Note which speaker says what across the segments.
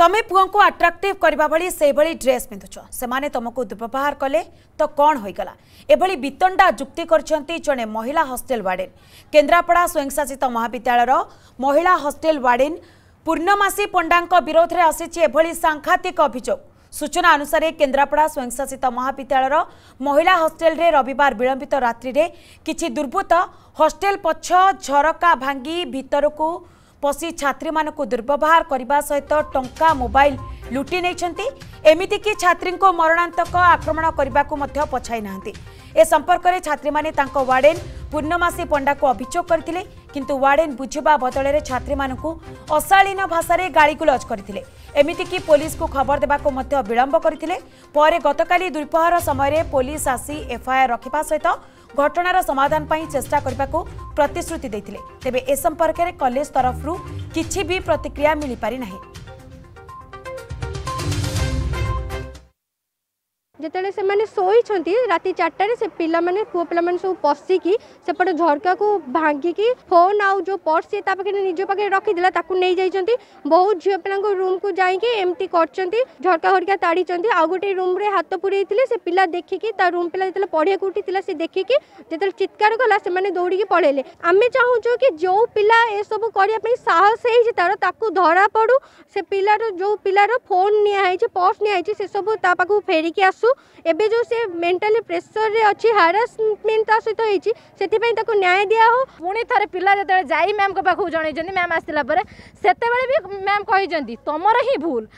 Speaker 1: तम पू्राक्टिभरिभरि ड्रेस पिन्धु त्यो तमुक दुर्व्यवहार कले त कहिला एभी वितण्डा जुक्ति गरिन्छ जे महिला वार्डेन केन्द्रापडा स्वयंशासित महाविद्यालयर महिला वार्डेन पूर्णमासी पण्डा विरोधले आसि एभली साङ्घातिक अभियोग सूचना अनुसार केन्द्रापडा स्वयंशासित महाविद्यालयर महिला हस्टेल रबिवार विलम्बित रात्रिरे कि दुर्बत्त हस्टेल् पछ झरका भांगी भितरको ପଶି ଛାତ୍ରୀମାନଙ୍କୁ ଦୁର୍ବ୍ୟବହାର କରିବା ସହିତ ଟଙ୍କା ମୋବାଇଲ ଲୁଟି ନେଇଛନ୍ତି ଏମିତିକି ଛାତ୍ରୀଙ୍କୁ ମରଣାନ୍ତକ ଆକ୍ରମଣ କରିବାକୁ ମଧ୍ୟ ପଛାଇ ନାହାନ୍ତି ଏ ସମ୍ପର୍କରେ ଛାତ୍ରୀମାନେ ତାଙ୍କ ୱାର୍ଡେନ୍ ପୂର୍ଣ୍ଣମାସୀ ପଣ୍ଡାଙ୍କୁ ଅଭିଯୋଗ କରିଥିଲେ কিন্তু ওয়ার্ডেন পুছেবা বদলের ছাত্র মানুক অশালীন ভাষাৰে গালি কো লজ করি থিলে এমিতি কি পুলিশ কো খবর দেবা কো মধ্য বিলম্ব করি থিলে পরে গতকালি দুপাহৰ সময়ৰে পুলিশ আসি এফআইআর ৰখিবা সৈতে ঘটনাৰ সমাধান পাই চেষ্টা কৰিবাকো প্ৰতিশ্ৰুতি দে থিলে তেবে এ সম্পৰ্কে কলেজৰ তৰফৰু কিছিবি প্ৰতিক্ৰিয়া মিলি পৰি নাই जिते से
Speaker 2: राति चारटे पिला मैंने पुआ पिला सब पशिकी झरका को भांगिकी फोन आउ जो पर्स सी निज पाखे रखी नहीं जाइंट बहुत झील पिला रूम को जामी कर झरका हरिका ताड़ी आउ गोटे रूम रे हाथ पुरे से पिला देखिकी तार रूम पिला जो पढ़िया को उठी से देखिकी जो चित्कार कला से दौड़ी पढ़ेले आम चाहू कि जो पिला ये सब करने साहस है तार धरा पड़ू से पिलार जो पिलार फोन निर्स पर्स निहाई फेरिकी आसू एबे जो से मेंटली प्रेशर रे अछि हैरेसमेंट ता सहित होई छि सेति पई ताको न्याय दिया हो पुणे थारे पिल्ला जते जाई मैम को पाखु जणे जंदि मैम आसिला परे सेते बेले भी मैम कहि जंदि तमर ही भूल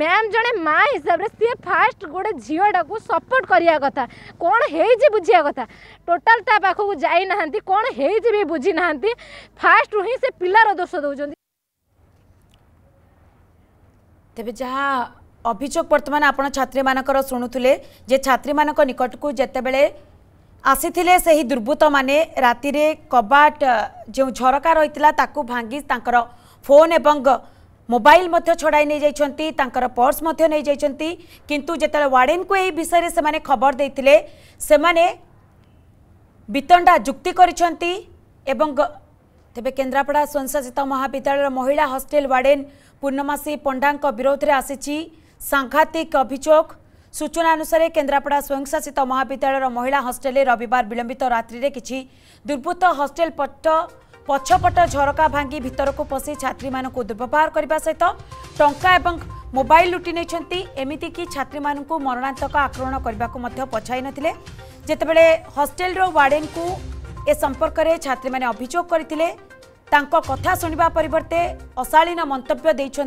Speaker 2: मैम जणे मा हिसाब रे से फास्ट गोडे झियो डाकू सपोर्ट करिया कथा कोन हेई जे बुझिया कथा टोटल ता पाखु जाई नहंती कोन हेई जे भी बुझी नहंती फास्ट रुही से पिल्ला रो दोष दउ जंदि
Speaker 1: तबे जहाँ ଅଭିଯୋଗ ବର୍ତ୍ତମାନ ଆପଣ ଛାତ୍ରୀମାନଙ୍କର ଶୁଣୁଥିଲେ ଯେ ଛାତ୍ରୀମାନଙ୍କ ନିକଟକୁ ଯେତେବେଳେ ଆସିଥିଲେ ସେହି ଦୁର୍ବୃତ୍ତମାନେ ରାତିରେ କବାଟ ଯେଉଁ ଝରକା ରହିଥିଲା ତାକୁ ଭାଙ୍ଗି ତାଙ୍କର ଫୋନ୍ ଏବଂ ମୋବାଇଲ ମଧ୍ୟ ଛଡ଼ାଇ ନେଇଯାଇଛନ୍ତି ତାଙ୍କର ପର୍ସ ମଧ୍ୟ ନେଇଯାଇଛନ୍ତି କିନ୍ତୁ ଯେତେବେଳେ ୱାର୍ଡେନ୍କୁ ଏହି ବିଷୟରେ ସେମାନେ ଖବର ଦେଇଥିଲେ ସେମାନେ ବିତଣ୍ଡା ଯୁକ୍ତି କରିଛନ୍ତି ଏବଂ ତେବେ କେନ୍ଦ୍ରାପଡ଼ା ସ୍ୱୟଂଶାସିତ ମହାବିଦ୍ୟାଳୟର ମହିଳା ହଷ୍ଟେଲ ୱାର୍ଡେନ୍ ପୂର୍ଣ୍ଣମାସୀ ପଣ୍ଡାଙ୍କ ବିରୋଧରେ ଆସିଛି সাংঘাতিক অভিযোগ সূচনা অনুসারে কেন্দ্রাপড়া স্বয়ংশাসিত মহাবিদ্যালয়ের মহিলা হস্টেলে রবিবার বিলম্বিত রাত্রিরে কিছু দুর্বৃত্ত হস্টেল পট পছপট ঝরকা ভাঙ্গি ভিতরক পশি ছাত্রী মানুষ দুর্ব্যবহার করা সহ টঙ্কা এবং মোবাইল লুটি নেছেন এমিতিকি ছাত্রী মানুষ মরণান্তক আক্রমণ করা পছাই নথিলে যেতবে হস্টেলর ওয়ার্ডেন এ সম্পর্কের ছাত্রী মানে অভিযোগ করে কথা শুণবা পরিবর্তে অশালীন মন্তব্য দিয়েছেন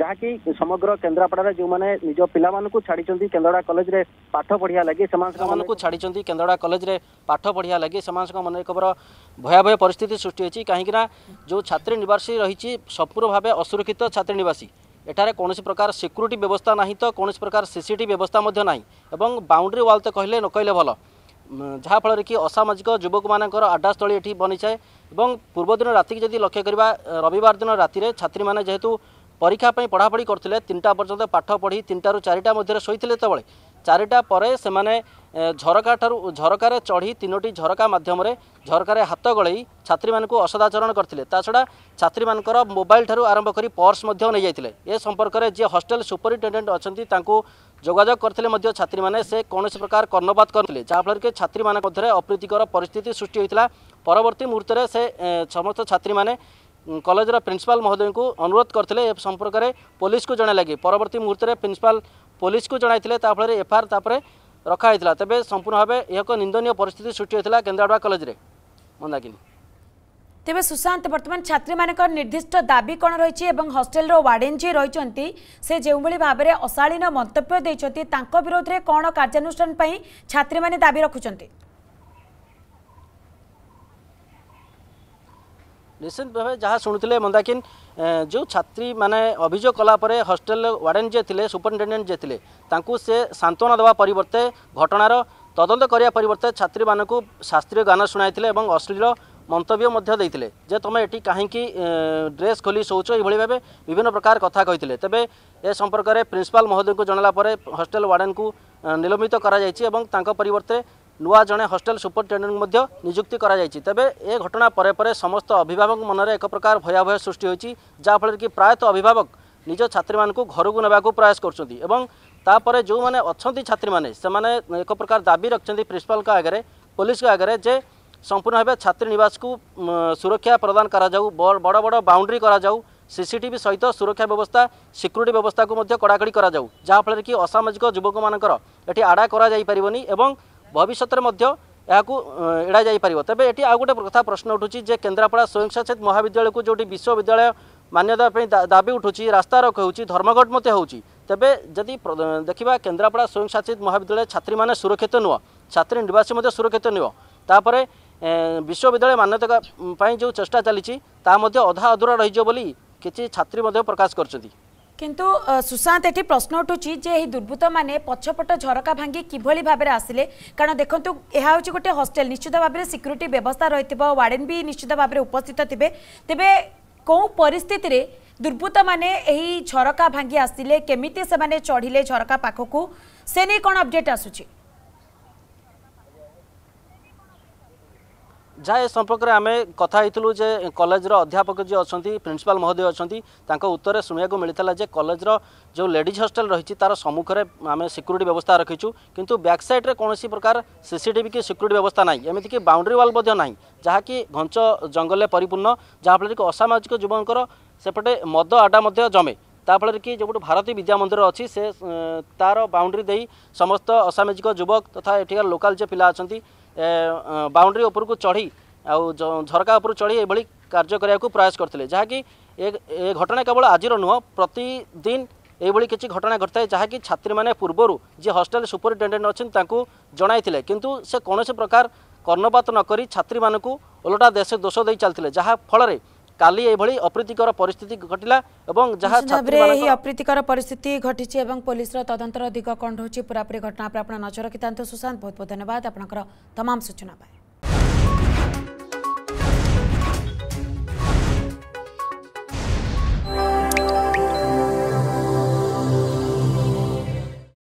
Speaker 2: ଯାହାକି ସମଗ୍ର କେନ୍ଦ୍ରାପଡ଼ାରେ ଯେଉଁମାନେ ନିଜ ପିଲାମାନଙ୍କୁ ଛାଡ଼ିଛନ୍ତି କେନ୍ଦ୍ରଡ଼ା କଲେଜରେ ପାଠ ପଢ଼ିବା ଲାଗି ସେମାନଙ୍କୁ ଛାଡ଼ିଛନ୍ତି କେନ୍ଦ୍ରଡ଼ା କଲେଜରେ ପାଠ ପଢ଼ିବା ଲାଗି ସେମାନଙ୍କ ମନରେ ଏକ ବଡ଼ ଭୟାବହ ପରିସ୍ଥିତି ସୃଷ୍ଟି ହୋଇଛି କାହିଁକିନା ଯେଉଁ ଛାତ୍ରୀ ନିବାସୀ ରହିଛି ସମ୍ପୂର୍ଣ୍ଣ ଭାବେ ଅସୁରକ୍ଷିତ ଛାତ୍ରୀ ନିବାସୀ এখানে কোণী প্রকার সিকুরিটি ব্যবস্থা না তো কোণী প্রকার সিসিটিভি ব্যবস্থা না এবং বাউন্ডারি ওয়াল তো কহিলে নকহিলে ভাল যাফলের কি অসামাজিক যুবক মানকর আড্ডাস্থলী এটি বনিছে এবং পূর্বদিন রাতে যদি লক্ষ্য করা রবিবার দিন রাতে ছাত্রী মানে যেহেতু ପରୀକ୍ଷା ପାଇଁ ପଢ଼ାପଢ଼ି କରୁଥିଲେ ତିନିଟା ପର୍ଯ୍ୟନ୍ତ ପାଠ ପଢ଼ି ତିନିଟାରୁ ଚାରିଟା ମଧ୍ୟରେ ଶୋଇଥିଲେ ଯେତେବେଳେ ଚାରିଟା ପରେ ସେମାନେ ଝରକାଠାରୁ ଝରକାରେ ଚଢ଼ି ତିନୋଟି ଝରକା ମାଧ୍ୟମରେ ଝରକାରେ ହାତ ଗଳେଇ ଛାତ୍ରୀମାନଙ୍କୁ ଅସଦାଚରଣ କରିଥିଲେ ତା ଛଡ଼ା ଛାତ୍ରୀମାନଙ୍କର ମୋବାଇଲଠାରୁ ଆରମ୍ଭ କରି ପର୍ସ ମଧ୍ୟ ନେଇଯାଇଥିଲେ ଏ ସମ୍ପର୍କରେ ଯିଏ ହଷ୍ଟେଲ ସୁପରିଟେଣ୍ଡେଣ୍ଟ ଅଛନ୍ତି ତାଙ୍କୁ ଯୋଗାଯୋଗ କରିଥିଲେ ମଧ୍ୟ ଛାତ୍ରୀମାନେ ସେ କୌଣସି ପ୍ରକାର କର୍ଣ୍ଣପାତ କରିଥିଲେ ଯାହାଫଳରେ କି ଛାତ୍ରୀମାନଙ୍କ ମଧ୍ୟରେ ଅପ୍ରୀତିକର ପରିସ୍ଥିତି ସୃଷ୍ଟି ହୋଇଥିଲା ପରବର୍ତ୍ତୀ ମୁହୂର୍ତ୍ତରେ ସେ ସମସ୍ତ ଛାତ୍ରୀମାନେ कलेज र प्रिन्सिपाल महोदय अनुरोध गरिसकि पवर्ती मुहुत प्रिन्सिपाल पोलिस जे सम्पूर्ण भावक निन्दनीय परिस्थिति सृष्टि हुन्छ केन्द्रापडा कलेज
Speaker 1: तेह्र सुशान्त बर्तमान छात्री निर्दिष्ट दाबी कि हस्टेल र वार्डेन जिन्छ सेभी भावर अशालीन मन्तव्य विरोधले कर्नुष्ठान छ दाबी रकुन
Speaker 2: ନିଶ୍ଚିତ ଭାବେ ଯାହା ଶୁଣୁଥିଲେ ମନ୍ଦାକିନ ଯେଉଁ ଛାତ୍ରୀମାନେ ଅଭିଯୋଗ କଲାପରେ ପରେ ହଷ୍ଟେଲ ୱାର୍ଡେନ୍ ଯିଏ ଥିଲେ ସୁପରିଟେଣ୍ଡେଣ୍ଟ ଯିଏ ଥିଲେ ତାଙ୍କୁ ସେ ସାନ୍ତ୍ୱନା ଦେବା ପରିବର୍ତ୍ତେ ଘଟଣାର ତଦନ୍ତ କରିବା ପରିବର୍ତ୍ତେ ଛାତ୍ରୀମାନଙ୍କୁ ଶାସ୍ତ୍ରୀୟ ଗାନ ଶୁଣାଇଥିଲେ ଏବଂ ଅଶ୍ଳୀଳ ମନ୍ତବ୍ୟ ମଧ୍ୟ ଦେଇଥିଲେ ଯେ ତୁମେ ଏଠି କାହିଁକି ଡ୍ରେସ୍ ଖୋଲି ଶୋଉଛ ଏଇଭଳି ଭାବେ ବିଭିନ୍ନ ପ୍ରକାର କଥା କହିଥିଲେ ତେବେ ଏ ସମ୍ପର୍କରେ ପ୍ରିନ୍ସିପାଲ୍ ମହୋଦୟଙ୍କୁ ଜଣାଇଲା ପରେ ହଷ୍ଟେଲ ୱାର୍ଡେନ୍କୁ ନିଲମ୍ବିତ କରାଯାଇଛି ଏବଂ ତାଙ୍କ ପରିବର୍ତ୍ତେ ନୂଆ ଜଣେ ହଷ୍ଟେଲ ସୁପରିଟେଣ୍ଡେଣ୍ଟ ମଧ୍ୟ ନିଯୁକ୍ତି କରାଯାଇଛି ତେବେ ଏ ଘଟଣା ପରେ ପରେ ସମସ୍ତ ଅଭିଭାବକ ମନରେ ଏକ ପ୍ରକାର ଭୟାଭୟ ସୃଷ୍ଟି ହୋଇଛି ଯାହାଫଳରେ କି ପ୍ରାୟତଃ ଅଭିଭାବକ ନିଜ ଛାତ୍ରୀମାନଙ୍କୁ ଘରକୁ ନେବାକୁ ପ୍ରୟାସ କରୁଛନ୍ତି ଏବଂ ତାପରେ ଯେଉଁମାନେ ଅଛନ୍ତି ଛାତ୍ରୀମାନେ ସେମାନେ ଏକ ପ୍ରକାର ଦାବି ରଖିଛନ୍ତି ପ୍ରିନ୍ସିପାଲଙ୍କ ଆଗରେ ପୋଲିସଙ୍କ ଆଗରେ ଯେ ସମ୍ପୂର୍ଣ୍ଣ ଭାବେ ଛାତ୍ରୀ ନିବାସକୁ ସୁରକ୍ଷା ପ୍ରଦାନ କରାଯାଉ ବଡ଼ ବଡ଼ ବାଉଣ୍ଡ୍ରି କରାଯାଉ ସିସିଟିଭି ସହିତ ସୁରକ୍ଷା ବ୍ୟବସ୍ଥା ସିକ୍ୟୁରିଟି ବ୍ୟବସ୍ଥାକୁ ମଧ୍ୟ କଡ଼ାକଡ଼ି କରାଯାଉ ଯାହାଫଳରେ କି ଅସାମାଜିକ ଯୁବକମାନଙ୍କର ଏଠି ଆଡ଼ା କରାଯାଇପାରିବନି ଏବଂ ଭବିଷ୍ୟତରେ ମଧ୍ୟ ଏହାକୁ ଏଡ଼ା ଯାଇପାରିବ ତେବେ ଏଠି ଆଉ ଗୋଟେ କଥା ପ୍ରଶ୍ନ ଉଠୁଛି ଯେ କେନ୍ଦ୍ରାପଡ଼ା ସ୍ୱୟଂଚ୍ଛାଚ୍ଛେଦ ମହାବିଦ୍ୟାଳୟକୁ ଯେଉଁଠି ବିଶ୍ୱବିଦ୍ୟାଳୟ ମାନ୍ୟ ଦେବା ପାଇଁ ଦାବି ଉଠୁଛି ରାସ୍ତାରୋକ ହେଉଛି ଧର୍ମଘଟ ମଧ୍ୟ ହେଉଛି ତେବେ ଯଦି ଦେଖିବା କେନ୍ଦ୍ରାପଡ଼ା ସ୍ୱୟଂଚ୍ଛାଚ୍ଛେଦ ମହାବିଦ୍ୟାଳୟ ଛାତ୍ରୀମାନେ ସୁରକ୍ଷିତ ନୁହଁ ଛାତ୍ରୀ ନିବାସୀ ମଧ୍ୟ ସୁରକ୍ଷିତ ନୁହଁ ତାପରେ ବିଶ୍ୱବିଦ୍ୟାଳୟ ମାନ୍ୟତା ପାଇଁ ଯେଉଁ ଚେଷ୍ଟା ଚାଲିଛି ତାହା ମଧ୍ୟ ଅଧା ଅଧୁରା ରହିଯିବ ବୋଲି କିଛି ଛାତ୍ରୀ ମଧ୍ୟ ପ୍ରକାଶ କରିଛନ୍ତି
Speaker 1: কিন্তু সুশান্ত এটি প্রশ্ন উঠুছি যে এই দুর্বৃত্ত মানে পছপট ঝরকা ভাঙ্গি কিভাবে ভাবে আসলে কারণ দেখুন এহা হচ্ছে গোটে হস্টেল নিশ্চিত ভাবে সিকুরিটি ব্যবস্থা রয়েছে ওয়ার্ডেন বি নিশ্চিত ভাবে উপস্থিত থাকবে তবে কেউ পরিস্থিতিতে দুর্বৃত্ত মানে এই ঝরকা ভাঙ্গি আসলে কেমিতি সে চড়িলে ঝরকা পাখক সে নিয়ে কোণ অপডেট আসুচি
Speaker 2: ଯାହା ଏ ସମ୍ପର୍କରେ ଆମେ କଥା ହେଇଥିଲୁ ଯେ କଲେଜର ଅଧ୍ୟାପକ ଯିଏ ଅଛନ୍ତି ପ୍ରିନ୍ସିପାଲ ମହୋଦୟ ଅଛନ୍ତି ତାଙ୍କ ଉତ୍ତରରେ ଶୁଣିବାକୁ ମିଳିଥିଲା ଯେ କଲେଜର ଯେଉଁ ଲେଡ଼ିଜ୍ ହଷ୍ଟେଲ ରହିଛି ତାର ସମ୍ମୁଖରେ ଆମେ ସିକ୍ୟୁରିଟି ବ୍ୟବସ୍ଥା ରଖିଛୁ କିନ୍ତୁ ବ୍ୟାକ୍ ସାଇଡ଼୍ରେ କୌଣସି ପ୍ରକାର ସିସିଟିଭି କି ସିକ୍ୟୁରିଟି ବ୍ୟବସ୍ଥା ନାହିଁ ଏମିତିକି ବାଉଣ୍ଡ୍ରି ୱାଲ୍ ମଧ୍ୟ ନାହିଁ ଯାହାକି ଘଞ୍ଚ ଜଙ୍ଗଲରେ ପରିପୂର୍ଣ୍ଣ ଯାହାଫଳରେ କି ଅସାମାଜିକ ଯୁବଙ୍କର ସେପଟେ ମଦ ଆଡ଼ା ମଧ୍ୟ ଜମେ ତାଫଳରେ କି ଯେଉଁ ଗୋଟେ ଭାରତୀ ବିଦ୍ୟା ମନ୍ଦିର ଅଛି ସେ ତାର ବାଉଣ୍ଡ୍ରି ଦେଇ ସମସ୍ତ ଅସାମାଜିକ ଯୁବକ ତଥା ଏଠିକାର ଲୋକାଲ ଯେ ପିଲା ଅଛନ୍ତି ବାଉଣ୍ଡ୍ରି ଉପରକୁ ଚଢ଼ି ଆଉ ଝରକା ଉପରୁ ଚଢ଼ି ଏଭଳି କାର୍ଯ୍ୟ କରିବାକୁ ପ୍ରୟାସ କରିଥିଲେ ଯାହାକି ଏ ଘଟଣା କେବଳ ଆଜିର ନୁହଁ ପ୍ରତିଦିନ ଏଇଭଳି କିଛି ଘଟଣା ଘଟିଥାଏ ଯାହାକି ଛାତ୍ରୀମାନେ ପୂର୍ବରୁ ଯିଏ ହଷ୍ଟେଲ ସୁପରିଟେଣ୍ଡେଣ୍ଟ ଅଛନ୍ତି ତାଙ୍କୁ ଜଣାଇଥିଲେ କିନ୍ତୁ ସେ କୌଣସି ପ୍ରକାର କର୍ଣ୍ଣପାତ ନକରି ଛାତ୍ରୀମାନଙ୍କୁ ଓଲଟା ଦେଶ ଦୋଷ ଦେଇ ଚାଲିଥିଲେ ଯାହା ଫଳରେ কালি এইাবলী অপ্রতিকার পরিস্থিতি ঘটিলা এবং যাহা ছাত্রবাৰাহি
Speaker 1: অপ্রতিকার পরিস্থিতি ঘটিছে এবং পলিসৰ তদন্তৰ দিগক কণ্ঠ হচি पुराפרי ঘটনা প্ৰাপনা নজৰ ৰখিতান্ত সুশান্ত বহুত বহুত ধন্যবাদ আপোনাকৰ तमाम সূচনাত